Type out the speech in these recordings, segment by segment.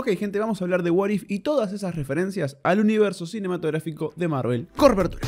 Ok, gente, vamos a hablar de What If y todas esas referencias al universo cinematográfico de Marvel. Corbertura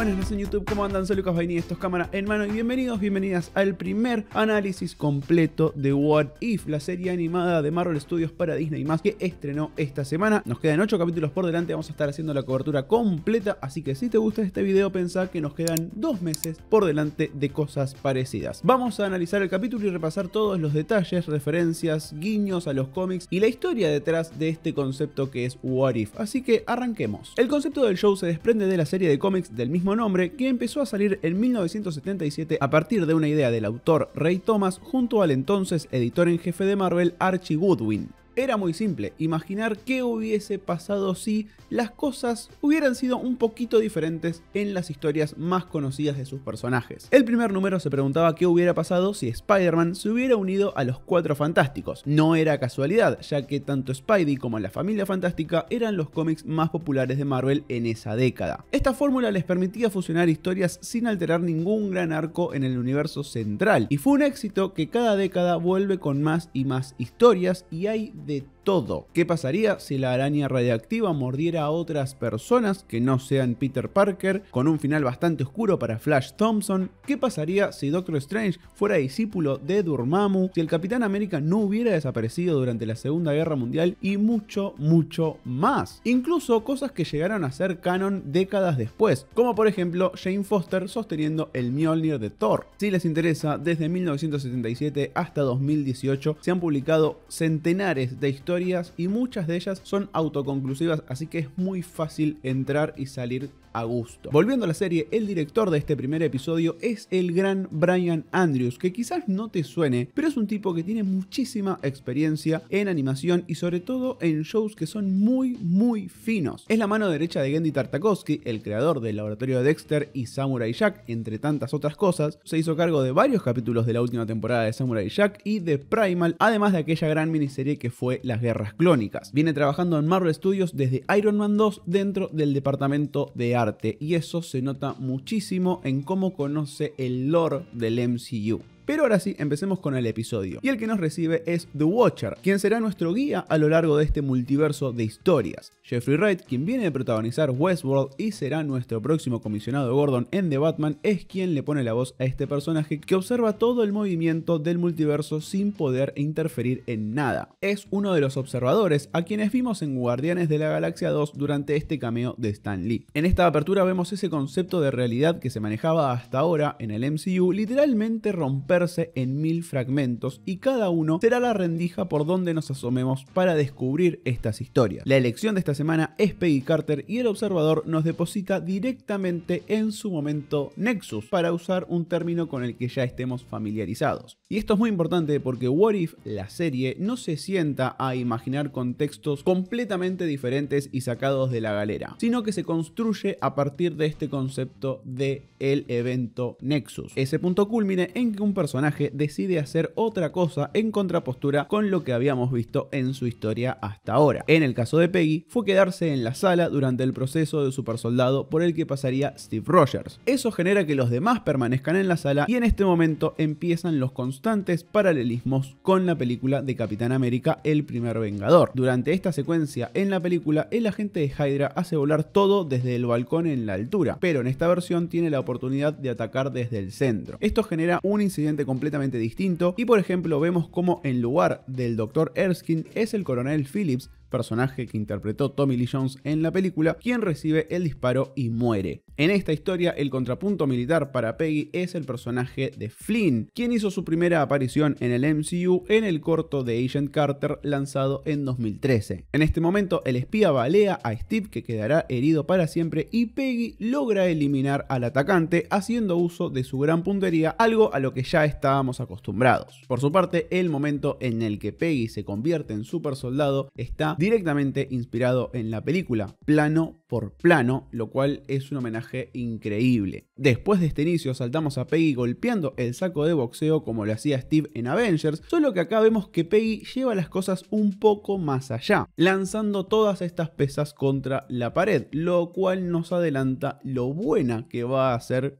buenas noches en YouTube, ¿cómo andan? Soy Lucas Baini, esto es cámara en mano y bienvenidos, bienvenidas al primer análisis completo de What If, la serie animada de Marvel Studios para Disney más que estrenó esta semana. Nos quedan 8 capítulos por delante, vamos a estar haciendo la cobertura completa, así que si te gusta este video pensá que nos quedan 2 meses por delante de cosas parecidas. Vamos a analizar el capítulo y repasar todos los detalles, referencias, guiños a los cómics y la historia detrás de este concepto que es What If, así que arranquemos. El concepto del show se desprende de la serie de cómics del mismo nombre que empezó a salir en 1977 a partir de una idea del autor Ray Thomas junto al entonces editor en jefe de Marvel Archie Goodwin. Era muy simple imaginar qué hubiese pasado si las cosas hubieran sido un poquito diferentes en las historias más conocidas de sus personajes. El primer número se preguntaba qué hubiera pasado si Spider-Man se hubiera unido a los Cuatro Fantásticos. No era casualidad, ya que tanto Spidey como la Familia Fantástica eran los cómics más populares de Marvel en esa década. Esta fórmula les permitía fusionar historias sin alterar ningún gran arco en el universo central, y fue un éxito que cada década vuelve con más y más historias, y hay de todo. ¿Qué pasaría si la araña radiactiva mordiera a otras personas que no sean Peter Parker, con un final bastante oscuro para Flash Thompson? ¿Qué pasaría si Doctor Strange fuera discípulo de Dormammu, si el Capitán América no hubiera desaparecido durante la Segunda Guerra Mundial y mucho, mucho más? Incluso cosas que llegaron a ser canon décadas después, como por ejemplo Jane Foster sosteniendo el Mjolnir de Thor. Si les interesa, desde 1977 hasta 2018 se han publicado centenares de historias y muchas de ellas son autoconclusivas, así que es muy fácil entrar y salir a gusto. Volviendo a la serie, el director de este primer episodio es el gran Brian Andrews, que quizás no te suene, pero es un tipo que tiene muchísima experiencia en animación y sobre todo en shows que son muy, muy finos. Es la mano derecha de Gendy Tartakovsky, el creador del laboratorio de Dexter y Samurai Jack, entre tantas otras cosas. Se hizo cargo de varios capítulos de la última temporada de Samurai Jack y de Primal, además de aquella gran miniserie que fue La guerras clónicas. Viene trabajando en Marvel Studios desde Iron Man 2 dentro del departamento de arte y eso se nota muchísimo en cómo conoce el lore del MCU. Pero ahora sí, empecemos con el episodio. Y el que nos recibe es The Watcher, quien será nuestro guía a lo largo de este multiverso de historias. Jeffrey Wright, quien viene de protagonizar Westworld y será nuestro próximo comisionado Gordon en The Batman, es quien le pone la voz a este personaje que observa todo el movimiento del multiverso sin poder interferir en nada. Es uno de los observadores a quienes vimos en Guardianes de la Galaxia 2 durante este cameo de Stan Lee. En esta apertura vemos ese concepto de realidad que se manejaba hasta ahora en el MCU, literalmente romper en mil fragmentos y cada uno será la rendija por donde nos asomemos para descubrir estas historias. La elección de esta semana es Peggy Carter y el observador nos deposita directamente en su momento Nexus, para usar un término con el que ya estemos familiarizados. Y esto es muy importante porque What If, la serie, no se sienta a imaginar contextos completamente diferentes y sacados de la galera, sino que se construye a partir de este concepto de el evento Nexus. Ese punto culmine en que un personaje personaje decide hacer otra cosa en contrapostura con lo que habíamos visto en su historia hasta ahora. En el caso de Peggy, fue quedarse en la sala durante el proceso de supersoldado por el que pasaría Steve Rogers. Eso genera que los demás permanezcan en la sala y en este momento empiezan los constantes paralelismos con la película de Capitán América El Primer Vengador. Durante esta secuencia en la película, el agente de Hydra hace volar todo desde el balcón en la altura, pero en esta versión tiene la oportunidad de atacar desde el centro. Esto genera un incidente completamente distinto y por ejemplo vemos como en lugar del Dr. Erskine es el coronel Phillips personaje que interpretó Tommy Lee Jones en la película, quien recibe el disparo y muere. En esta historia, el contrapunto militar para Peggy es el personaje de Flynn, quien hizo su primera aparición en el MCU en el corto de Agent Carter lanzado en 2013. En este momento, el espía balea a Steve que quedará herido para siempre y Peggy logra eliminar al atacante haciendo uso de su gran puntería, algo a lo que ya estábamos acostumbrados. Por su parte, el momento en el que Peggy se convierte en super soldado está directamente inspirado en la película, plano por plano, lo cual es un homenaje increíble. Después de este inicio saltamos a Peggy golpeando el saco de boxeo como lo hacía Steve en Avengers, solo que acá vemos que Peggy lleva las cosas un poco más allá, lanzando todas estas pesas contra la pared, lo cual nos adelanta lo buena que va a ser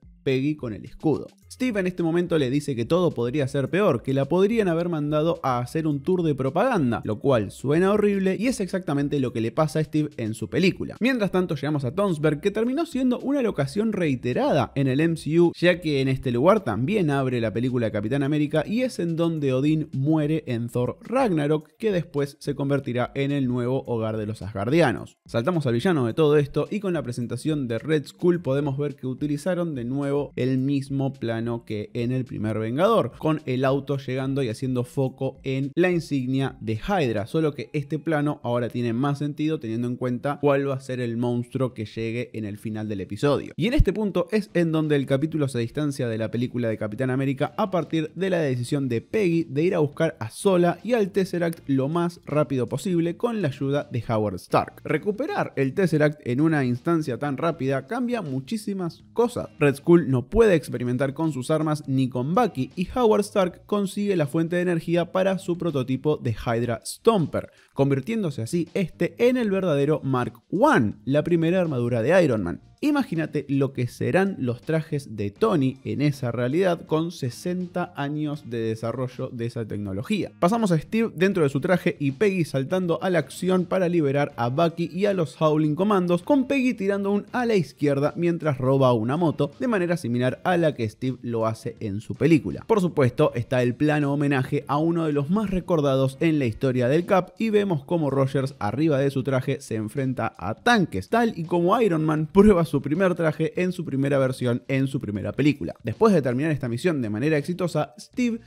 con el escudo. Steve en este momento le dice que todo podría ser peor, que la podrían haber mandado a hacer un tour de propaganda, lo cual suena horrible y es exactamente lo que le pasa a Steve en su película. Mientras tanto llegamos a Tonsberg, que terminó siendo una locación reiterada en el MCU, ya que en este lugar también abre la película Capitán América y es en donde Odín muere en Thor Ragnarok, que después se convertirá en el nuevo hogar de los Asgardianos. Saltamos al villano de todo esto y con la presentación de Red Skull podemos ver que utilizaron de nuevo el mismo plano que en el primer Vengador, con el auto llegando y haciendo foco en la insignia de Hydra, solo que este plano ahora tiene más sentido teniendo en cuenta cuál va a ser el monstruo que llegue en el final del episodio. Y en este punto es en donde el capítulo se distancia de la película de Capitán América a partir de la decisión de Peggy de ir a buscar a Sola y al Tesseract lo más rápido posible con la ayuda de Howard Stark. Recuperar el Tesseract en una instancia tan rápida cambia muchísimas cosas. Red Skull no puede experimentar con sus armas ni con Bucky y Howard Stark consigue la fuente de energía para su prototipo de Hydra Stomper, convirtiéndose así este en el verdadero Mark I, la primera armadura de Iron Man. Imagínate lo que serán los trajes de Tony en esa realidad con 60 años de desarrollo de esa tecnología. Pasamos a Steve dentro de su traje y Peggy saltando a la acción para liberar a Bucky y a los Howling Commandos, con Peggy tirando un a la izquierda mientras roba una moto, de manera similar a la que Steve lo hace en su película. Por supuesto, está el plano homenaje a uno de los más recordados en la historia del Cap y vemos como Rogers arriba de su traje se enfrenta a tanques, tal y como Iron Man prueba su primer traje en su primera versión en su primera película. Después de terminar esta misión de manera exitosa, Steve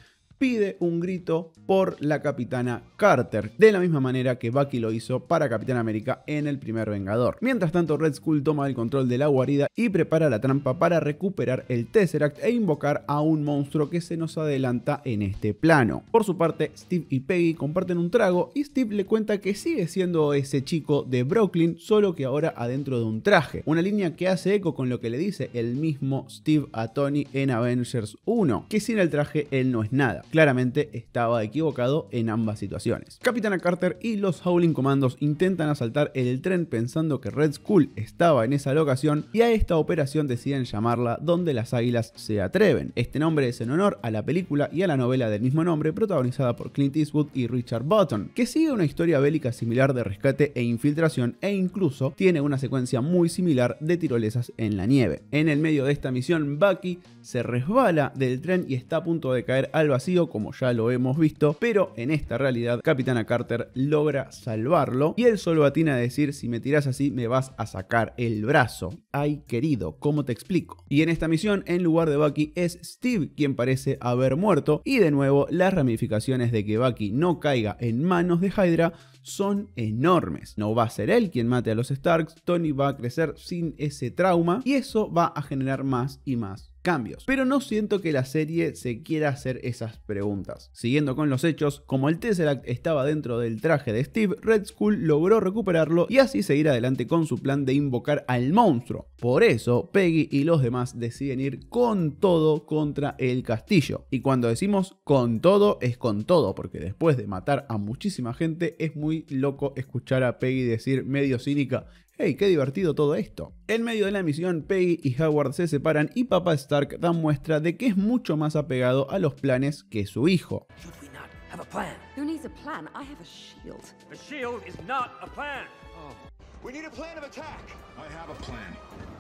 pide un grito por la capitana Carter, de la misma manera que Bucky lo hizo para Capitán América en el primer Vengador. Mientras tanto, Red Skull toma el control de la guarida y prepara la trampa para recuperar el Tesseract e invocar a un monstruo que se nos adelanta en este plano. Por su parte, Steve y Peggy comparten un trago y Steve le cuenta que sigue siendo ese chico de Brooklyn, solo que ahora adentro de un traje. Una línea que hace eco con lo que le dice el mismo Steve a Tony en Avengers 1, que sin el traje él no es nada claramente estaba equivocado en ambas situaciones. Capitana Carter y los Howling Commandos intentan asaltar el tren pensando que Red Skull estaba en esa locación y a esta operación deciden llamarla Donde las Águilas se atreven. Este nombre es en honor a la película y a la novela del mismo nombre protagonizada por Clint Eastwood y Richard Button, que sigue una historia bélica similar de rescate e infiltración e incluso tiene una secuencia muy similar de tirolesas en la nieve. En el medio de esta misión, Bucky se resbala del tren y está a punto de caer al vacío como ya lo hemos visto, pero en esta realidad Capitana Carter logra salvarlo y él solo atina a decir si me tiras así me vas a sacar el brazo. Ay querido, ¿cómo te explico? Y en esta misión, en lugar de Bucky, es Steve quien parece haber muerto y de nuevo las ramificaciones de que Bucky no caiga en manos de Hydra son enormes. No va a ser él quien mate a los Starks, Tony va a crecer sin ese trauma y eso va a generar más y más cambios. Pero no siento que la serie se quiera hacer esas preguntas. Siguiendo con los hechos, como el Tesseract estaba dentro del traje de Steve, Red Skull logró recuperarlo y así seguir adelante con su plan de invocar al monstruo. Por eso, Peggy y los demás deciden ir con todo contra el castillo. Y cuando decimos con todo, es con todo, porque después de matar a muchísima gente es muy loco escuchar a Peggy decir medio cínica, ¡Hey, qué divertido todo esto! En medio de la misión, Peggy y Howard se separan y Papa Stark da muestra de que es mucho más apegado a los planes que su hijo.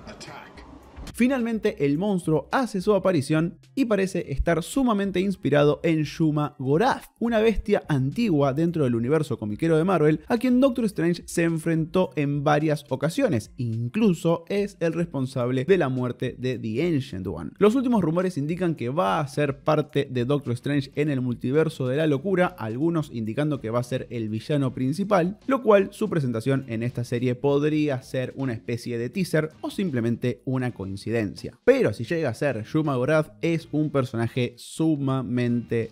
Attack. Finalmente el monstruo hace su aparición y parece estar sumamente inspirado en Shuma Gorath, una bestia antigua dentro del universo comiquero de Marvel a quien Doctor Strange se enfrentó en varias ocasiones, incluso es el responsable de la muerte de The Ancient One. Los últimos rumores indican que va a ser parte de Doctor Strange en el multiverso de la locura, algunos indicando que va a ser el villano principal, lo cual su presentación en esta serie podría ser una especie de teaser o simplemente una coincidencia pero si llega a ser Yuma Gorath, es un personaje sumamente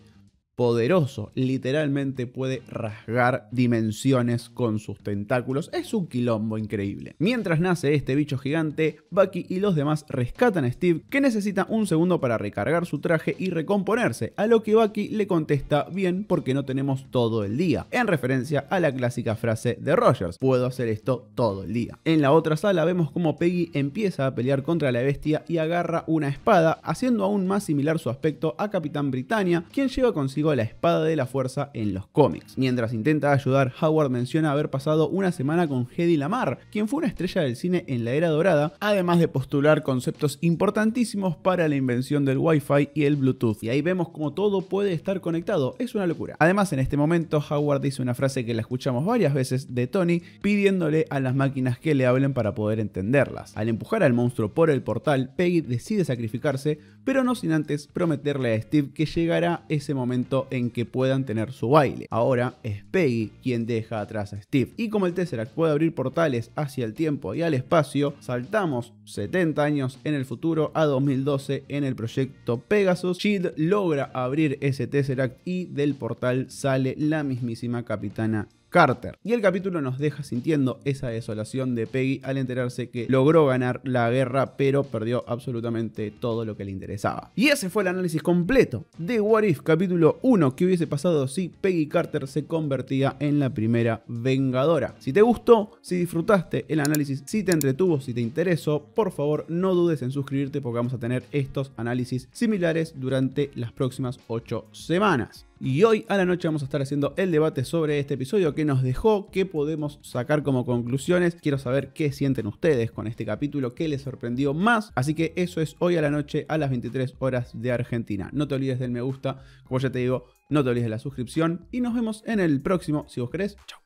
poderoso. Literalmente puede rasgar dimensiones con sus tentáculos. Es un quilombo increíble. Mientras nace este bicho gigante, Bucky y los demás rescatan a Steve, que necesita un segundo para recargar su traje y recomponerse, a lo que Bucky le contesta bien porque no tenemos todo el día, en referencia a la clásica frase de Rogers, puedo hacer esto todo el día. En la otra sala vemos como Peggy empieza a pelear contra la bestia y agarra una espada, haciendo aún más similar su aspecto a Capitán Britannia, quien lleva consigo la espada de la fuerza en los cómics. Mientras intenta ayudar, Howard menciona haber pasado una semana con Hedy Lamar, quien fue una estrella del cine en la era dorada, además de postular conceptos importantísimos para la invención del Wi-Fi y el Bluetooth. Y ahí vemos cómo todo puede estar conectado, es una locura. Además, en este momento, Howard dice una frase que la escuchamos varias veces de Tony, pidiéndole a las máquinas que le hablen para poder entenderlas. Al empujar al monstruo por el portal, Peggy decide sacrificarse, pero no sin antes prometerle a Steve que llegará ese momento en que puedan tener su baile. Ahora es Peggy quien deja atrás a Steve. Y como el Tesseract puede abrir portales hacia el tiempo y al espacio, saltamos 70 años en el futuro a 2012 en el proyecto Pegasus. Shield logra abrir ese Tesseract y del portal sale la mismísima Capitana Carter. Y el capítulo nos deja sintiendo esa desolación de Peggy al enterarse que logró ganar la guerra, pero perdió absolutamente todo lo que le interesaba. Y ese fue el análisis completo de What If capítulo 1, que hubiese pasado si Peggy Carter se convertía en la primera vengadora. Si te gustó, si disfrutaste el análisis, si te entretuvo, si te interesó, por favor no dudes en suscribirte porque vamos a tener estos análisis similares durante las próximas 8 semanas. Y hoy a la noche vamos a estar haciendo el debate sobre este episodio, qué nos dejó, qué podemos sacar como conclusiones. Quiero saber qué sienten ustedes con este capítulo, qué les sorprendió más. Así que eso es hoy a la noche a las 23 horas de Argentina. No te olvides del me gusta, como ya te digo, no te olvides de la suscripción y nos vemos en el próximo, si vos querés. Chao.